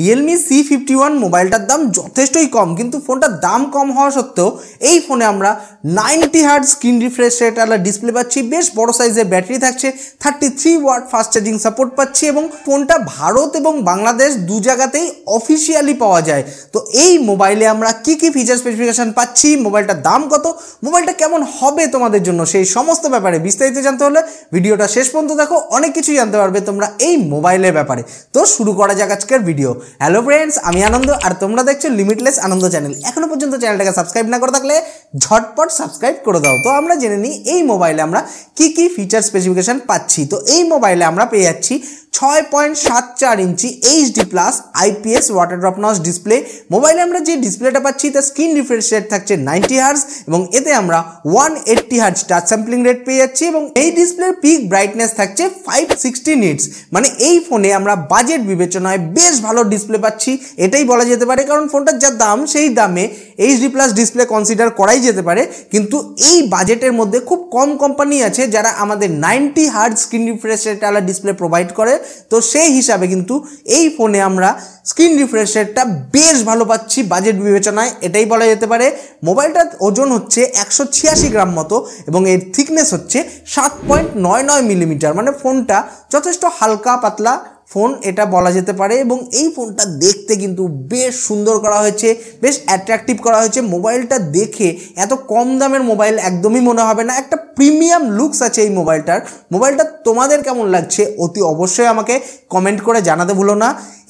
Realme C fifty one মোবাইলটার দাম যথেষ্টই কম কিন্তু ফোনটার দাম কম হওয়া সত্ত্বেও এই ফোনে আমরা ninety hertz screen refresh rate আলার ডিসপ্লে পাচ্ছি বেশ বড় সাইজের ব্যাটারি থাকছে thirty three watt fast charging support পাচ্ছি এবং ফোনটা ভারত এবং বাংলাদেশ দু জায়গাতেই অফিসিয়ালি পাওয়া যায় তো এই মোবাইলে আমরা কি কি ফিচার স্পেসিফিকেশান পাচ্ছি মোবাইলটার দাম কত মোবাইলটা কেমন হবে তোমাদের জন্য সেই সমস্ত ব্যাপারে বিস্তারিত জানতে হলে ভিডিওটা শেষ পর্যন্ত দেখো অনেক কিছুই জানতে পারবে তোমরা এই মোবাইলের ব্যাপারে তো শুরু করা যাক আজকের ভিডিও হ্যালো ফ্রেন্ডস আমি আনন্দ আর তোমরা দেখছো লিমিটলেস আনন্দ চ্যানেল এখনো পর্যন্ত চ্যানেলটাকে সাবস্ক্রাইব না করে থাকলে ঝটপট সাবস্ক্রাইব করে দাও তো আমরা জেনে নিই এই মোবাইলে আমরা কি কি ফিচার স্পেসিফিকেশান পাচ্ছি তো এই মোবাইলে আমরা পেয়ে যাচ্ছি ছয় পয়েন্ট সাত চার inch HD plus IPS water drop notch display মোবাইলে আমরা যে ডিসপ্লেটা পাচ্ছি তার স্ক্রিন রিফ্রেশ রেট থাকছে নাইনটি হার্স এবং এতে আমরা one eighty hertz touch sampling rate পেয়ে যাচ্ছি এবং এই ডিসপ্লের পিক ব্রাইটনেস থাকছে ফাইভ সিক্সটি নিটস মানে এই ফোনে আমরা বাজেট বিবেচনায় বেশ ভালো ডিসপ্লে পাচ্ছি এটাই বলা যেতে পারে কারণ ফোনটার যা দাম সেই দামে এইচডি প্লাস ডিসপ্লে কনসিডার করাই যেতে পারে কিন্তু এই বাজেটের মধ্যে খুব কম কোম্পানি আছে যারা আমাদের নাইনটি হার্স স্ক্রিন রিফ্রেশ রেটওয়ালা ডিসপ্লে প্রোভাইড করে তো সেই হিসাবে কিন্তু এই ফোনে আমরা স্ক্রিন রিফ্রেশ বেশ ভালো পাচ্ছি বাজেট বিবেচনায় এটাই বলা যেতে পারে মোবাইলটার ওজন হচ্ছে একশো ছিয়াশি গ্রাম মতো এবং এর থিকনেস হচ্ছে সাত পয়েন্ট নয় নয় মিলিমিটার মানে ফোনটা যথেষ্ট হালকা পাতলা ফোন এটা বলা যেতে পারে এবং এই ফোনটা দেখতে কিন্তু বেশ সুন্দর করা হয়েছে বেশ অ্যাট্রাকটিভ করা হয়েছে মোবাইলটা দেখে এত কম দামের মোবাইল একদমই মনে হবে না একটা প্রিমিয়াম লুকস আছে এই মোবাইলটার মোবাইলটা তোমাদের কেমন লাগছে অতি অবশ্যই আমাকে কমেন্ট করে জানাতে ভুলো না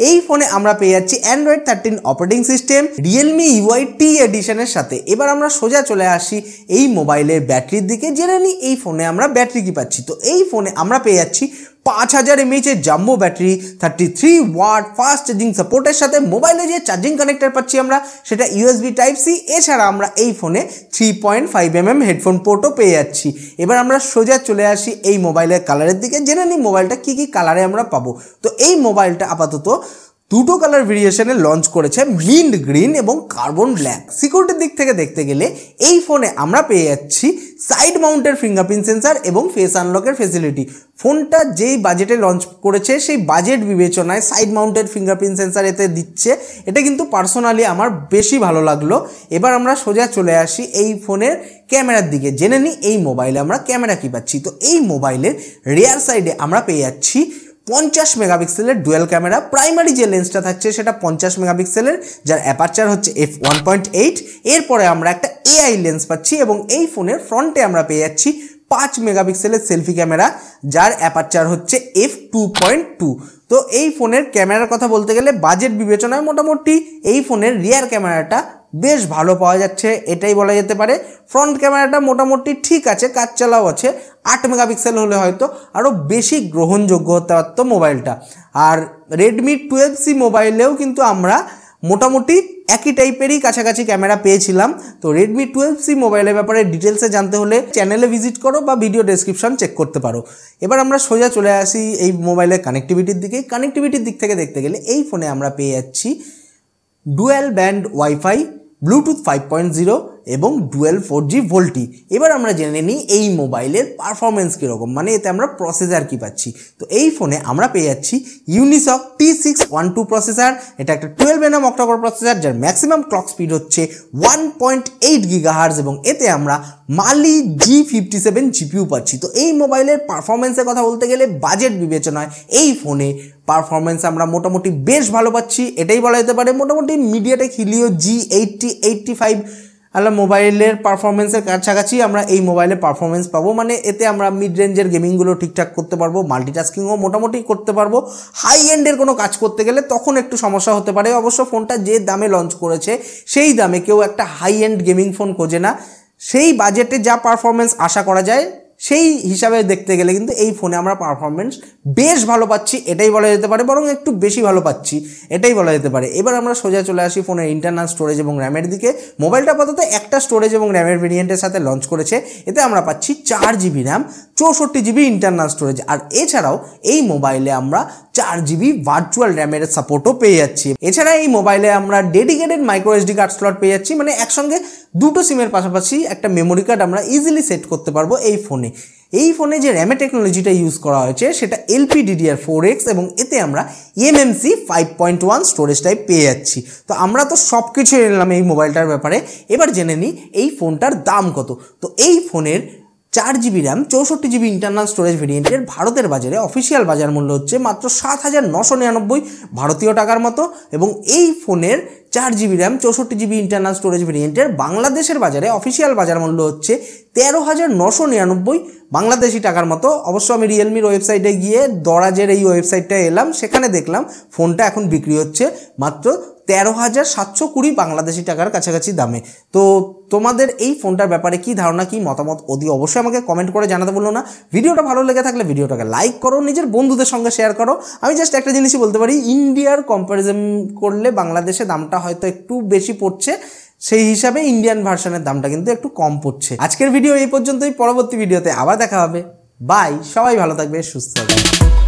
এই ফোনে আমরা পেয়ে যাচ্ছি Android thirteen operating system Realme UI T এডিশনের সাথে এবার আমরা সোজা চলে আসি এই মোবাইলের ব্যাটারির দিকে জেনে নিই এই ফোনে আমরা ব্যাটারি কি পাচ্ছি তো এই ফোনে আমরা পেয়ে যাচ্ছি পাঁচ হাজার এমএইচের jumbo battery thirty three watt fast charging সাপোর্টের সাথে মোবাইলে যে চার্জিং কানেক্টার পাচ্ছি আমরা সেটা ইউএসবি টাইপ সি এছাড়া আমরা এই ফোনে three point five mm headphone পোর্টও পেয়ে যাচ্ছি এবার আমরা সোজা চলে আসি এই মোবাইলের কালারের দিকে জেনে নিই মোবাইলটা কী কী কালারে আমরা পাবো তো এই মোবাইলটা আপাতত দুটো কালার ভেরিয়েশনে লঞ্চ করেছে মিন্ট গ্রিন এবং কার্বন ব্ল্যাক সিকিউরিটির দিক থেকে দেখতে গেলে এই ফোনে আমরা পেয়ে যাচ্ছি সাইড মাউন্টের ফিঙ্গারপ্রিন্ট সেন্সার এবং ফেস আনলকের ফেসিলিটি ফোনটা যেই বাজেটে লঞ্চ করেছে সেই বাজেট বিবেচনায় সাইড মাউন্টেড ফিঙ্গারপ্রিন্ট সেন্সার এতে দিচ্ছে এটা কিন্তু পার্সোনালি আমার বেশি ভালো লাগলো এবার আমরা সোজা চলে আসি এই ফোনের ক্যামেরার দিকে জেনে নিই এই মোবাইলে আমরা ক্যামেরা কী পাচ্ছি তো এই মোবাইলের রেয়ার সাইডে আমরা পেয়ে যাচ্ছি পঞ্চাশ মেগাপিক্সেলের ডুয়েল ক্যামেরা প্রাইমারি যে লেন্সটা থাকছে সেটা পঞ্চাশ মেগাপিক্সেলের যার অ্যাপারচার হচ্ছে এফ ওয়ান পয়েন্ট এইট এরপরে আমরা একটা এআই লেন্স পাচ্ছি এবং এই ফোনের ফ্রন্টে আমরা পেয়ে যাচ্ছি পাঁচ মেগাপিক্সেলের সেলফি ক্যামেরা যার অ্যাপারচার হচ্ছে এফ টু পয়েন্ট টু তো এই ফোনের ক্যামেরার কথা বলতে গেলে বাজেট বিবেচনায় মোটামুটি এই ফোনের রিয়ার ক্যামেরাটা বেশ ভালো পাওয়া যাচ্ছে এটাই বলা যেতে পারে ফ্রন্ট ক্যামেরাটা মোটামুটি ঠিক আছে কাজ চালাও আছে আট মেগাপিক্সেল হলে হয়তো আরও বেশি গ্রহণযোগ্য হতে পারতো মোবাইলটা আর রেডমি টুয়েলভ সি মোবাইলেও কিন্তু আমরা মোটামুটি একই টাইপেরই কাছাকাছি ক্যামেরা পেয়েছিলাম তো রেডমি টুয়েলভ সি মোবাইলের ব্যাপারে ডিটেলসে জানতে হলে চ্যানেলে ভিজিট করো বা ভিডিও ডেসক্রিপশন চেক করতে পারো এবার আমরা সোজা চলে আসি এই মোবাইলের কানেক্টিভিটির দিকে কানেক্টিভিটির দিক থেকে দেখতে গেলে এই ফোনে আমরা পেয়ে যাচ্ছি ডুয়েল ব্যান্ড ওয়াইফাই Bluetooth 5.0 এবং ডুয়েল ফোর জি ভোল্টি এবার আমরা জেনে নিই এই মোবাইলের পারফরমেন্স কীরকম মানে এতে আমরা প্রসেসার কি পাচ্ছি তো এই ফোনে আমরা পেয়ে যাচ্ছি Unisoc T six one two processor এটা একটা টুয়েলভ এনএম অক্টোকর প্রসেসার যার ম্যাক্সিমাম ক্লক স্পিড হচ্ছে ওয়ান পয়েন্ট এইট গিগাহার্স এবং এতে আমরা Mali G fifty seven GPU পাচ্ছি তো এই মোবাইলের পারফরমেন্সের কথা বলতে গেলে বাজেট বিবেচনায় এই ফোনে পারফরমেন্স আমরা মোটামুটি বেশ ভালো পাচ্ছি এটাই বলা যেতে পারে মোটামুটি MediaTek Helio G eighty eighty five আমরা মোবাইলের পারফরমেন্সের কাছাকাছি আমরা এই মোবাইলে পারফরমেন্স পাবো মানে এতে আমরা মিড রেঞ্জের গেমিংগুলো ঠিকঠাক করতে পারবো মাল্টিটাস্কিংও মোটামুটি করতে পারবো হাই এন্ডের কোনো কাজ করতে গেলে তখন একটু সমস্যা হতে পারে অবশ্য ফোনটা যে দামে লঞ্চ করেছে সেই দামে কেউ একটা হাই এন্ড গেমিং ফোন খোঁজে না সেই বাজেটে যা পারফরমেন্স আশা করা যায় সেই হিসাবে দেখতে গেলে কিন্তু এই ফোনে আমরা পারফরমেন্স বেশ ভালো পাচ্ছি এটাই বলা যেতে পারে বরং একটু বেশি ভালো পাচ্ছি এটাই বলা যেতে পারে এবার আমরা সোজা চলে আসি ফোনের ইন্টারনাল স্টোরেজ এবং র্যামের দিকে মোবাইলটা আপাতত একটা স্টোরেজ এবং র্যামের ভেরিয়েন্টের সাথে লঞ্চ করেছে এতে আমরা পাচ্ছি চার জিবি র্যাম চৌষট্টি জিবি ইন্টারনাল স্টোরেজ আর এছাড়াও এই মোবাইলে আমরা চার জিবি ভার্চুয়াল র্যামের সাপোর্টও পেয়ে যাচ্ছি এছাড়া এই মোবাইলে আমরা dedicated micro SD card slot পেয়ে যাচ্ছি মানে একসঙ্গে দুটো সিমের পাশাপাশি একটা মেমোরি কার্ড আমরা ইজিলি সেট করতে পারবো এই ফোনে এই ফোনে যে র্যামে টেকনোলজিটা ইউজ করা হয়েছে সেটা এলপিডিডিআর ফোর এক্স এবং এতে আমরা eMMC five point one storage type পেয়ে যাচ্ছি তো আমরা তো সব কিছু এলাম এই মোবাইলটার ব্যাপারে এবার জেনে নিই এই ফোনটার দাম কত তো এই ফোনের চার জিবি র্যাম চৌষট্টি জিবি ইন্টারনাল স্টোরেজ ভেরিয়েন্টের ভারতের বাজারে অফিসিয়াল বাজার মূল্য হচ্ছে মাত্র সাত হাজার নশো নিরানব্বই ভারতীয় টাকার মতো এবং এই ফোনের চার জিবি র্যাম চৌষট্টি জিবি ইন্টারনাল স্টোরেজ ভেরিয়েন্টের বাংলাদেশের বাজারে অফিসিয়াল বাজার মূল্য হচ্ছে তেরো হাজার নশো নিরানব্বই বাংলাদেশি টাকার মতো অবশ্য আমি রিয়েলমির ওয়েবসাইটে গিয়ে দরাজের এই ওয়েবসাইটটা এলাম সেখানে দেখলাম ফোনটা এখন বিক্রি হচ্ছে মাত্র তেরো হাজার সাতশো কুড়ি বাংলাদেশি টাকার কাছাকাছি দামে তো তোমাদের এই ফোনটার ব্যাপারে কি ধারণা কি মতামত অতি অবশ্যই আমাকে কমেন্ট করে জানাতে বললো না ভিডিওটা ভালো লেগে থাকলে ভিডিওটাকে লাইক করো নিজের বন্ধুদের সঙ্গে শেয়ার করো আমি জাস্ট একটা জিনিসই বলতে পারি ইন্ডিয়ার কম্প্যারিজন করলে বাংলাদেশে দামটা হয়তো একটু বেশি পড়ছে সেই হিসাবে ইন্ডিয়ান ভার্সনের দামটা কিন্তু একটু কম পড়ছে আজকের ভিডিও এই পর্যন্তই পরবর্তী ভিডিওতে আবার দেখা হবে বাই সবাই ভালো থাকবে সুস্থ থাকবে